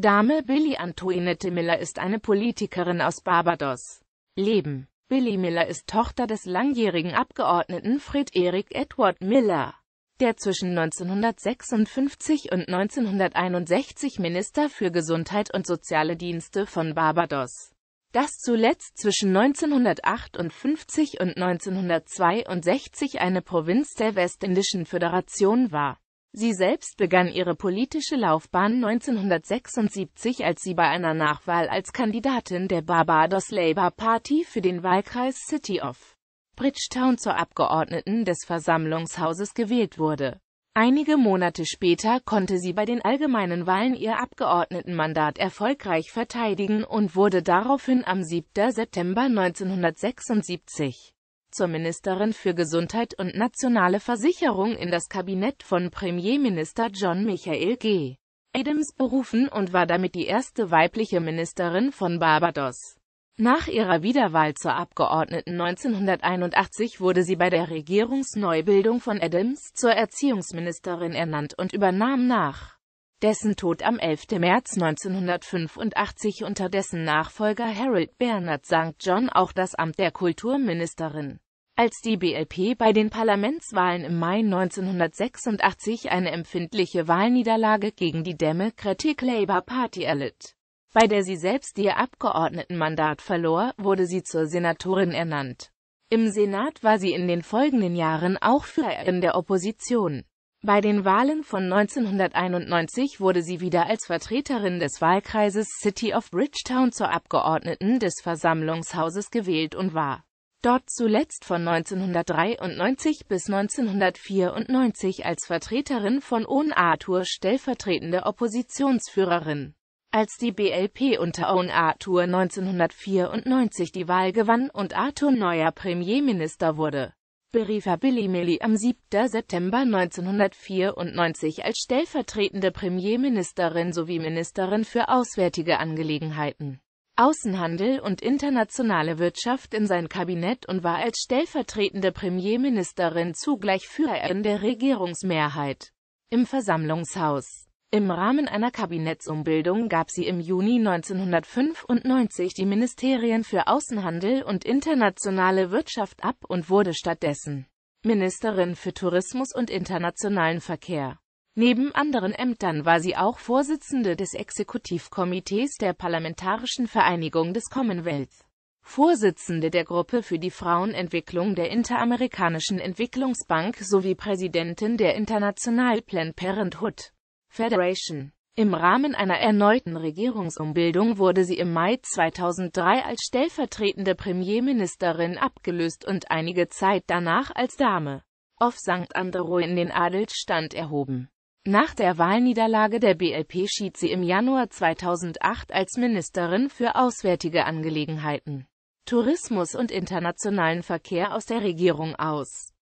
Dame Billy Antoinette Miller ist eine Politikerin aus Barbados. Leben Billy Miller ist Tochter des langjährigen Abgeordneten Fred Eric Edward Miller, der zwischen 1956 und 1961 Minister für Gesundheit und soziale Dienste von Barbados, das zuletzt zwischen 1958 und 1962 eine Provinz der Westindischen Föderation war. Sie selbst begann ihre politische Laufbahn 1976, als sie bei einer Nachwahl als Kandidatin der Barbados Labour Party für den Wahlkreis City of Bridgetown zur Abgeordneten des Versammlungshauses gewählt wurde. Einige Monate später konnte sie bei den allgemeinen Wahlen ihr Abgeordnetenmandat erfolgreich verteidigen und wurde daraufhin am 7. September 1976 zur Ministerin für Gesundheit und nationale Versicherung in das Kabinett von Premierminister John Michael G. Adams berufen und war damit die erste weibliche Ministerin von Barbados. Nach ihrer Wiederwahl zur Abgeordneten 1981 wurde sie bei der Regierungsneubildung von Adams zur Erziehungsministerin ernannt und übernahm nach dessen Tod am 11. März 1985 unter dessen Nachfolger Harold Bernard St. John auch das Amt der Kulturministerin. Als die BLP bei den Parlamentswahlen im Mai 1986 eine empfindliche Wahlniederlage gegen die Democratic Labour Party erlitt, bei der sie selbst ihr Abgeordnetenmandat verlor, wurde sie zur Senatorin ernannt. Im Senat war sie in den folgenden Jahren auch für in der Opposition. Bei den Wahlen von 1991 wurde sie wieder als Vertreterin des Wahlkreises City of Bridgetown zur Abgeordneten des Versammlungshauses gewählt und war dort zuletzt von 1993 bis 1994 als Vertreterin von Own Arthur stellvertretende Oppositionsführerin. Als die BLP unter Own Arthur 1994 die Wahl gewann und Arthur neuer Premierminister wurde, berief er Billy Milley am 7. September 1994 als stellvertretende Premierministerin sowie Ministerin für Auswärtige Angelegenheiten, Außenhandel und internationale Wirtschaft in sein Kabinett und war als stellvertretende Premierministerin zugleich Führerin der Regierungsmehrheit im Versammlungshaus. Im Rahmen einer Kabinettsumbildung gab sie im Juni 1995 die Ministerien für Außenhandel und internationale Wirtschaft ab und wurde stattdessen Ministerin für Tourismus und internationalen Verkehr. Neben anderen Ämtern war sie auch Vorsitzende des Exekutivkomitees der Parlamentarischen Vereinigung des Commonwealth, Vorsitzende der Gruppe für die Frauenentwicklung der Interamerikanischen Entwicklungsbank sowie Präsidentin der International Planned Parenthood. Federation. Im Rahmen einer erneuten Regierungsumbildung wurde sie im Mai 2003 als stellvertretende Premierministerin abgelöst und einige Zeit danach als Dame auf St. Andero in den Adelsstand erhoben. Nach der Wahlniederlage der BLP schied sie im Januar 2008 als Ministerin für Auswärtige Angelegenheiten, Tourismus und internationalen Verkehr aus der Regierung aus